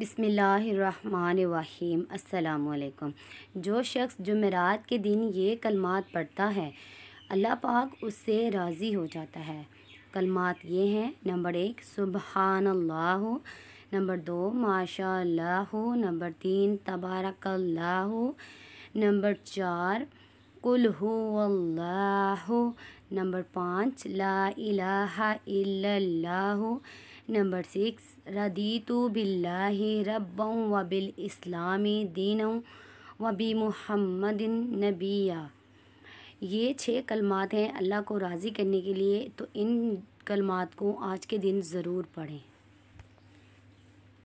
बिसमीम् अल्लाम जो शख्स जुमेरात के दिन ये कलमात पढ़ता है अल्लाह पाक उससे राज़ी हो जाता है कलमात ये हैं नंबर एक सुबहान अल्लाह नंबर दो माशा नंबर तीन तबारक नंबर चार कुल अल्लाह नंबर पाँच ला इलाहा इल्लल्लाह नंबर सिक्स रदी तो बिल्ला रब व बिल इस्लाम दीन व बी मोहम्मद नबिया ये छः कलमात हैं अल्लाह को राज़ी करने के लिए तो इन कलमात को आज के दिन ज़रूर पढ़ें